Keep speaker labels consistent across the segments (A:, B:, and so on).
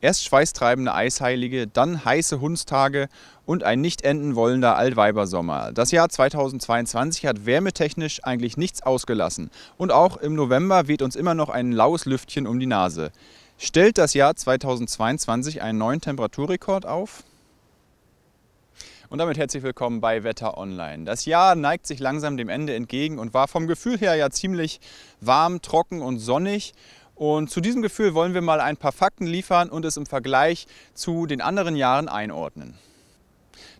A: Erst schweißtreibende Eisheilige, dann heiße Hundstage und ein nicht enden wollender Altweibersommer. Das Jahr 2022 hat wärmetechnisch eigentlich nichts ausgelassen. Und auch im November weht uns immer noch ein laues Lüftchen um die Nase. Stellt das Jahr 2022 einen neuen Temperaturrekord auf? Und damit herzlich willkommen bei Wetter Online. Das Jahr neigt sich langsam dem Ende entgegen und war vom Gefühl her ja ziemlich warm, trocken und sonnig. Und zu diesem Gefühl wollen wir mal ein paar Fakten liefern und es im Vergleich zu den anderen Jahren einordnen.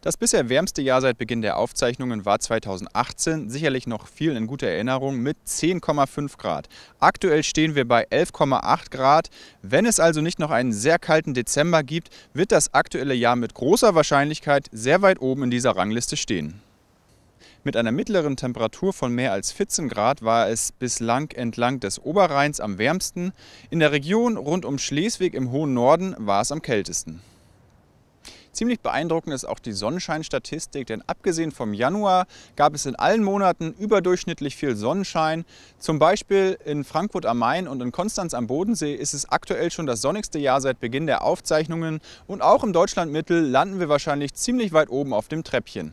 A: Das bisher wärmste Jahr seit Beginn der Aufzeichnungen war 2018, sicherlich noch viel in guter Erinnerung, mit 10,5 Grad. Aktuell stehen wir bei 11,8 Grad. Wenn es also nicht noch einen sehr kalten Dezember gibt, wird das aktuelle Jahr mit großer Wahrscheinlichkeit sehr weit oben in dieser Rangliste stehen. Mit einer mittleren Temperatur von mehr als 14 Grad war es bislang entlang des Oberrheins am wärmsten. In der Region rund um Schleswig im hohen Norden war es am kältesten. Ziemlich beeindruckend ist auch die Sonnenscheinstatistik, denn abgesehen vom Januar gab es in allen Monaten überdurchschnittlich viel Sonnenschein. Zum Beispiel in Frankfurt am Main und in Konstanz am Bodensee ist es aktuell schon das sonnigste Jahr seit Beginn der Aufzeichnungen und auch im Deutschlandmittel landen wir wahrscheinlich ziemlich weit oben auf dem Treppchen.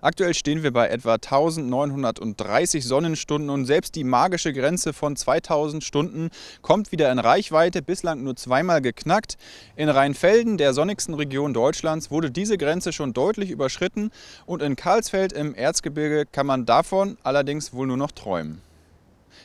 A: Aktuell stehen wir bei etwa 1930 Sonnenstunden und selbst die magische Grenze von 2000 Stunden kommt wieder in Reichweite, bislang nur zweimal geknackt. In Rheinfelden, der sonnigsten Region Deutschlands, wurde diese Grenze schon deutlich überschritten und in Karlsfeld im Erzgebirge kann man davon allerdings wohl nur noch träumen.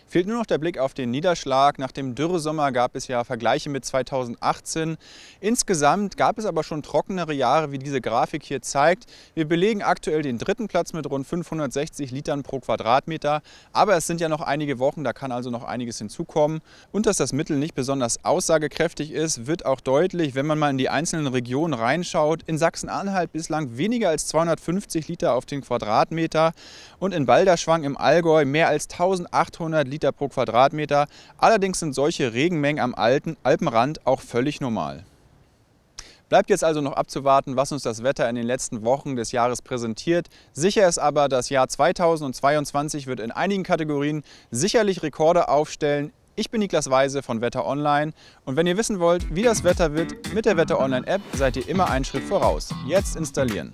A: Fehlt nur noch der Blick auf den Niederschlag. Nach dem Dürresommer gab es ja Vergleiche mit 2018. Insgesamt gab es aber schon trockenere Jahre, wie diese Grafik hier zeigt. Wir belegen aktuell den dritten Platz mit rund 560 Litern pro Quadratmeter. Aber es sind ja noch einige Wochen, da kann also noch einiges hinzukommen. Und dass das Mittel nicht besonders aussagekräftig ist, wird auch deutlich, wenn man mal in die einzelnen Regionen reinschaut. In Sachsen-Anhalt bislang weniger als 250 Liter auf den Quadratmeter und in Balderschwang im Allgäu mehr als 1800 300 Liter pro Quadratmeter. Allerdings sind solche Regenmengen am alten Alpenrand auch völlig normal. Bleibt jetzt also noch abzuwarten, was uns das Wetter in den letzten Wochen des Jahres präsentiert. Sicher ist aber, das Jahr 2022 wird in einigen Kategorien sicherlich Rekorde aufstellen. Ich bin Niklas Weise von Wetter Online und wenn ihr wissen wollt, wie das Wetter wird, mit der Wetter Online App seid ihr immer einen Schritt voraus. Jetzt installieren.